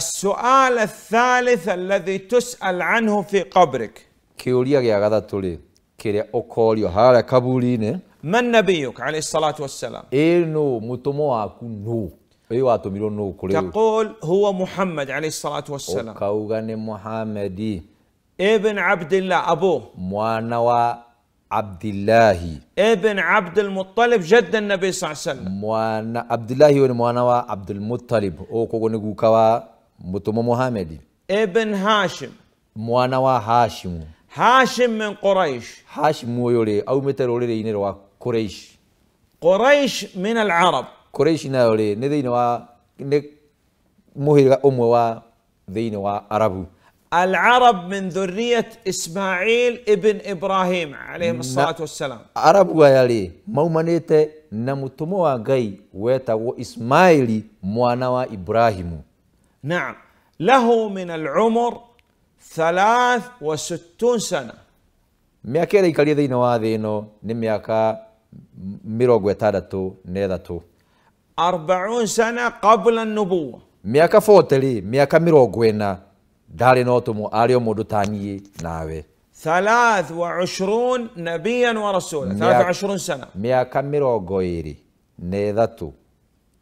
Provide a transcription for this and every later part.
السؤال الثالث الذي تسأل عنه في قبرك من نبيك عليه الصلاة والسلام تقول هو محمد عليه الصلاة والسلام ابن عبد الله أبوه عبد الله ابن عبد المطلب جد النبي صلى الله عليه وسلم عبد الله هو عبد المطلب متوم محمد ابن هاشم موانا هاشم هاشم من قريش هاشم يولي أو متر ولي ينروا قريش قريش من العرب قريش نولي نذين وا مهيرة أم وا ذين وا عربو العرب من ذرية إسماعيل ابن إبراهيم عليهم الصلاة والسلام عرب ويالي مومنيت نمتموا غي ويتا إسماعيل موانا إبراهيم نعم له من العمر ثلاث وستون سنة مياكي إلي كالي ذي نواذينو نمياكا ميروغو تادتو نيداتو أربعون سنة قبل النبوة مياكا فوتلي مياكا ميروغوينا داري مو آريو مودو تانيي ناوي ثلاث وعشرون نبيا ورسولا ثلاث وعشرون سنة مياكا ميروغويري نيداتو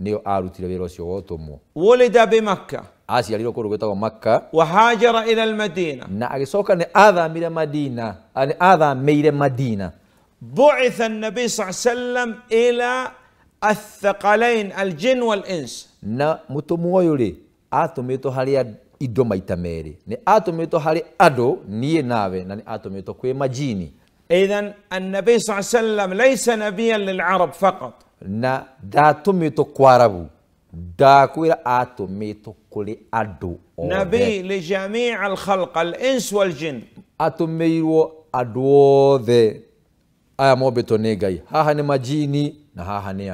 نيو آروتي لبيروسي غوتمو ولد بمكة آسيا ليرو كورو كتاو مكة وهاجر إلى المدينة نعم سوكا آذا من المدينة آذا ميرا مدينة بعث النبي صلى الله عليه وسلم إلى الثقلين الجن والإنس نا متمو يولي آتو ميتو هاليا إدو indo maita merĩ nĩ atũmĩtwo harĩ andũ niĩ آتو ميتو كوي مجيني إذن النبي صلى الله عليه وسلم ليس نبيا للعرب فقط na da tumito kwarabu da kuira atumito kuli adu nabi li jami' al khalq al ins wal jin atumiro adu the aya mobeto negai haha ni majini na haha ni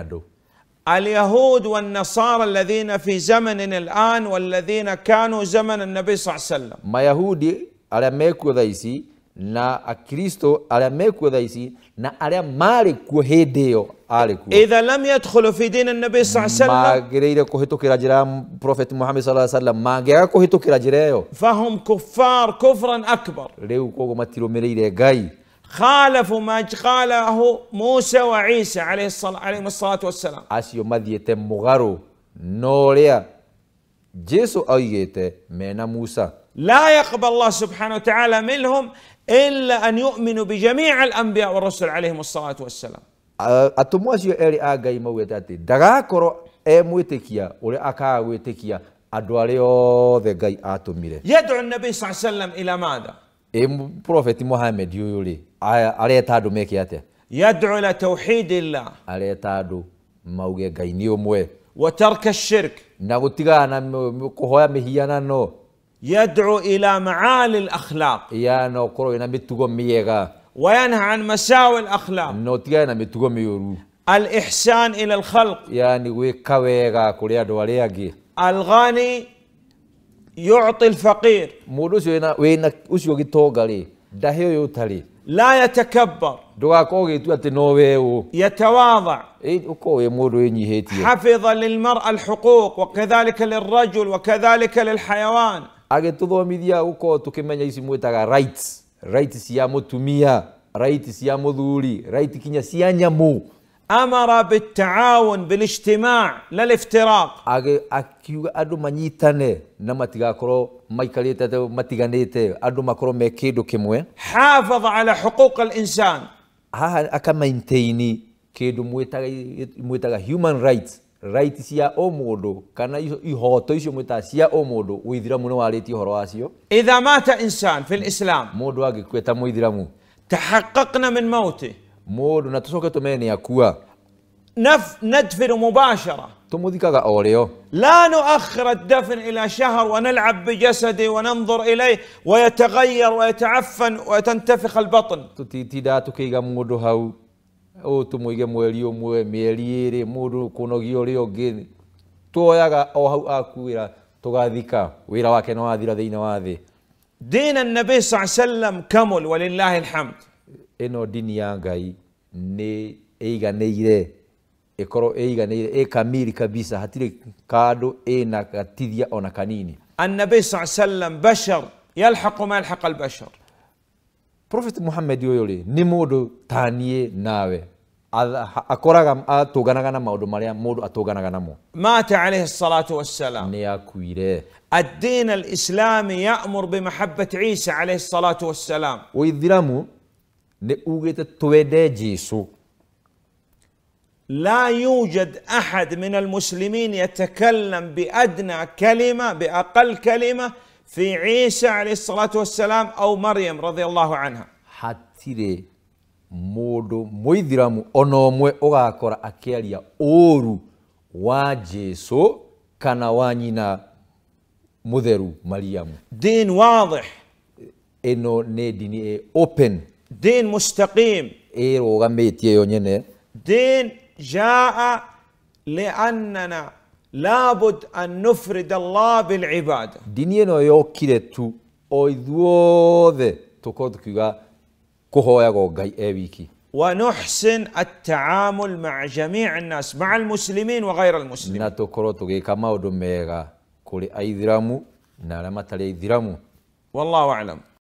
اليهود والنصارى الذين في زمن الآن والذين كانوا زمن النبي صلى الله عليه وسلم ما يهودي على ميكو ذايسي نا أكريستو على ميكو ذايسي نا على مالكو هيديو اذا لم يدخلوا في دين النبي صلى الله عليه وسلم محمد صلى الله عليه وسلم فهم كفار كفرا اكبر خالفوا ما قاله موسى وعيسى عليه الصلاه عليهم الصلاه والسلام اسيو مديت مغارو نوريا جيسو ايته من موسى لا يقبل الله سبحانه وتعالى منهم الا ان يؤمنوا بجميع الانبياء والرسل عليهم الصلاه والسلام atumwa acio erä a ngai maugä Daga koro e mwä kia å wetekia, a akaga gwä tä kia andå arä nabi sallam ila madha E profeti mohamed å yå rä areta andå meke atä yadå ila tauhid illah areta andå mauge ngai nä å mwe watarka shirk na gå tigana kå hoya mä hianano yadå ila maali lakhlaq yana å korwo وينهى عن مساوي الاخلاق نوتيانا متغوميرو الاحسان الى الخلق يعني ويكاويغا كوريا دوارياغي الغني يعطي الفقير مودوس وينا وينا اوسيوغي توغالي داهيو يوتالي لا يتكبر دوغاكوغي توتي نوويو يتواضع اي اوكو مودو ينيهيتي حفظ للمرأة الحقوق وكذلك للرجل وكذلك للحيوان اجي تو دوميديا اوكو توكيمانيا يسموتاغا رايتس رأيت سيامو تميا رأيت سيامو ذولي رأيت كنيا سيانيامو أمر بالتعاون بالاجتماع لا الافتراق أكيو أدو مانيتاني نما تغاكرو مايكاليتا ما أدو ماكرو ميكيدو كموين حافظ على حقوق الإنسان ها أكا ماينتيني كيدو مويتا human rights right cia å må kana ihoto icio mwä taa cia å må ndå wä ithiramu nä warä tie horo wacio idha mata insan fi lislam må ndå angä kue ta må ithiramu تحققنا من موته مود نتسوك تميني أكوا نف ندفن مباشرة تموديكا أوريو لا نؤخر الدفن إلى شهر ونلعب بجسدي وننظر إليه ويتغير ويتعفن وتنتفخ البطن تتي تدا تكيغا مودو هاو å mweri å mwe mä eri ä rä må ndå kå nogia å rä a mwe ma eri a ra ma tuoyaga o hau wake nä wathira thä inä دين النبي صلى الله عليه وسلم كمل ولله الحمد إنه دين يانغاي ني إيغا نيري إكرو إيغا نيري إي كاميري كبيسة هتيري كادو إينا كتيديا أونا كانيني النبي صلى الله عليه وسلم بشر يلحق ما يلحق البشر Prophet Muhammad yoyole ni mundu tanie nawe akoraga atuganaga na maundu maria mundu atuganaga namo mata alayhi salatu wassalam ni akuire الدين الاسلامي يامر بمحبه عيسى عليه الصلاه والسلام ويذرامو ni ugite tuwende jesu لا يوجد احد من المسلمين يتكلم بادنى كلمه باقل كلمه في عيسى عليه الصلاة والسلام أو مريم رضي الله عنها حتري مودو مويدرام أنو أغاكورا أكيريا أورو واجيسو كانوانينا مذرو مريم دين واضح إنو نديني أوبن دين مستقيم إيرو غميتي يونيني دين جاء لأننا لابد أن نفرد الله بالعبادة 理への要記でとおいどうでとこどきがごほやごがいえびき ونحسن التعامل مع جميع الناس مع المسلمين وغير な المسلمين ところとげかまうどめがこれあいずらむならまたれいずらむ والله أعلم